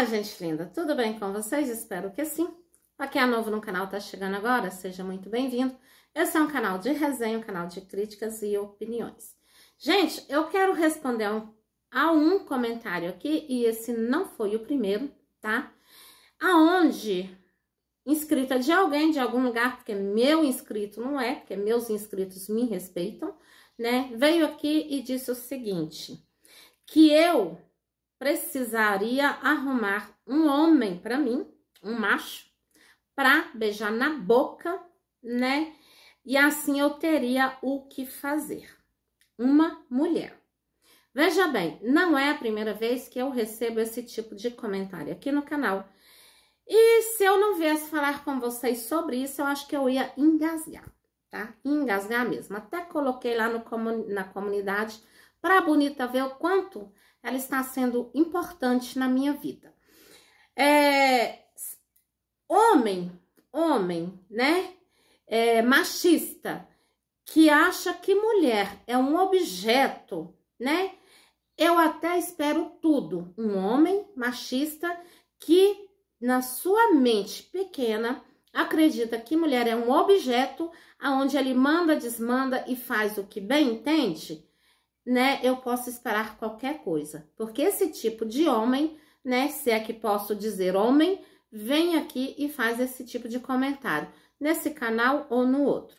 Olá, gente linda, tudo bem com vocês? Espero que sim. Pra quem é novo no canal, tá chegando agora, seja muito bem-vindo. Esse é um canal de resenha, um canal de críticas e opiniões. Gente, eu quero responder a um comentário aqui, e esse não foi o primeiro, tá? Aonde inscrita de alguém, de algum lugar, porque meu inscrito não é, porque meus inscritos me respeitam, né? Veio aqui e disse o seguinte, que eu precisaria arrumar um homem para mim, um macho, para beijar na boca, né? E assim eu teria o que fazer. Uma mulher. Veja bem, não é a primeira vez que eu recebo esse tipo de comentário aqui no canal. E se eu não viesse falar com vocês sobre isso, eu acho que eu ia engasgar, tá? Engasgar mesmo. Até coloquei lá no, na comunidade para a Bonita ver o quanto ela está sendo importante na minha vida. É, homem, homem, né? É, machista, que acha que mulher é um objeto, né? Eu até espero tudo. Um homem machista que, na sua mente pequena, acredita que mulher é um objeto aonde ele manda, desmanda e faz o que bem entende né, eu posso esperar qualquer coisa. Porque esse tipo de homem, né, se é que posso dizer homem, vem aqui e faz esse tipo de comentário, nesse canal ou no outro.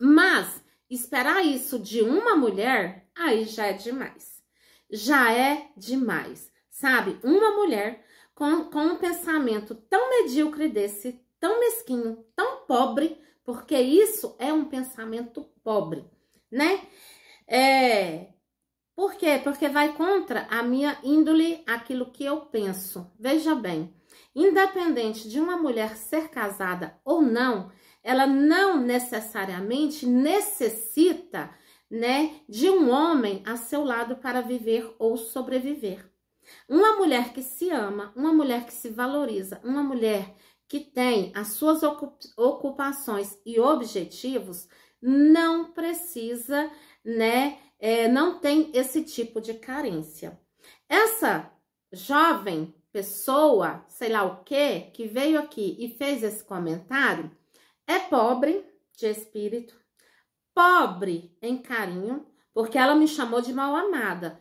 Mas esperar isso de uma mulher, aí já é demais. Já é demais, sabe? Uma mulher com, com um pensamento tão medíocre desse, tão mesquinho, tão pobre, porque isso é um pensamento pobre, né? É. Por quê? Porque vai contra a minha índole, aquilo que eu penso. Veja bem, independente de uma mulher ser casada ou não, ela não necessariamente necessita, né, de um homem a seu lado para viver ou sobreviver. Uma mulher que se ama, uma mulher que se valoriza, uma mulher que tem as suas ocupações e objetivos, não precisa, né? É, não tem esse tipo de carência. Essa jovem pessoa, sei lá o que, que veio aqui e fez esse comentário, é pobre de espírito, pobre em carinho, porque ela me chamou de mal amada.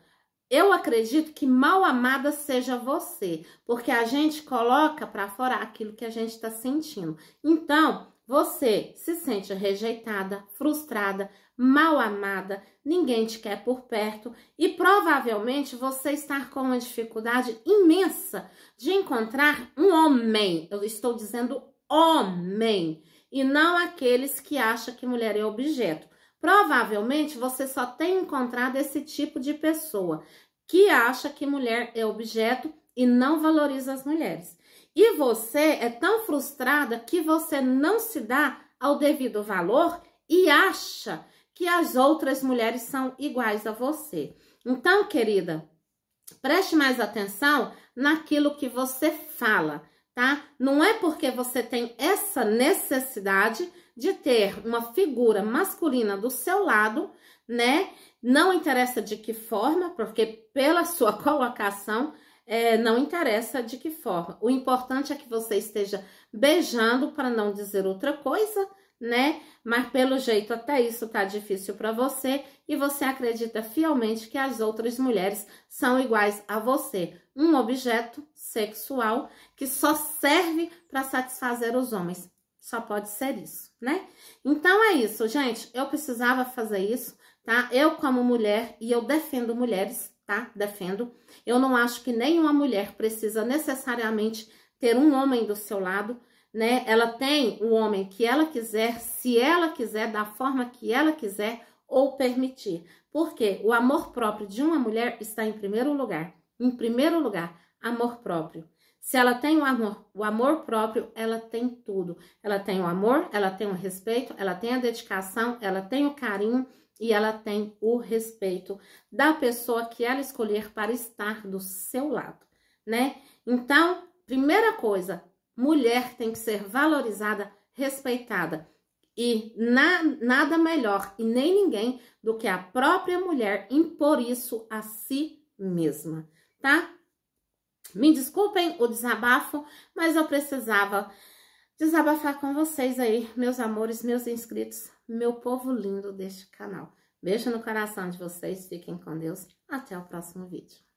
Eu acredito que mal amada seja você, porque a gente coloca para fora aquilo que a gente está sentindo. Então, você se sente rejeitada, frustrada, mal amada, ninguém te quer por perto e provavelmente você está com uma dificuldade imensa de encontrar um homem. Eu estou dizendo homem e não aqueles que acham que mulher é objeto. Provavelmente você só tem encontrado esse tipo de pessoa que acha que mulher é objeto e não valoriza as mulheres. E você é tão frustrada que você não se dá ao devido valor e acha que as outras mulheres são iguais a você. Então, querida, preste mais atenção naquilo que você fala, tá? Não é porque você tem essa necessidade de ter uma figura masculina do seu lado, né? Não interessa de que forma, porque pela sua colocação, é, não interessa de que forma. O importante é que você esteja beijando para não dizer outra coisa, né? Mas pelo jeito até isso tá difícil para você e você acredita fielmente que as outras mulheres são iguais a você, um objeto sexual que só serve para satisfazer os homens. Só pode ser isso, né? Então é isso, gente. Eu precisava fazer isso, tá? Eu como mulher e eu defendo mulheres tá? Defendo. Eu não acho que nenhuma mulher precisa necessariamente ter um homem do seu lado, né? Ela tem o homem que ela quiser, se ela quiser, da forma que ela quiser ou permitir. Porque o amor próprio de uma mulher está em primeiro lugar. Em primeiro lugar, amor próprio. Se ela tem o amor, o amor próprio, ela tem tudo. Ela tem o amor, ela tem o respeito, ela tem a dedicação, ela tem o carinho, e ela tem o respeito da pessoa que ela escolher para estar do seu lado, né? Então, primeira coisa, mulher tem que ser valorizada, respeitada. E na, nada melhor e nem ninguém do que a própria mulher impor isso a si mesma, tá? Me desculpem o desabafo, mas eu precisava desabafar com vocês aí, meus amores, meus inscritos, meu povo lindo deste canal. Beijo no coração de vocês, fiquem com Deus, até o próximo vídeo.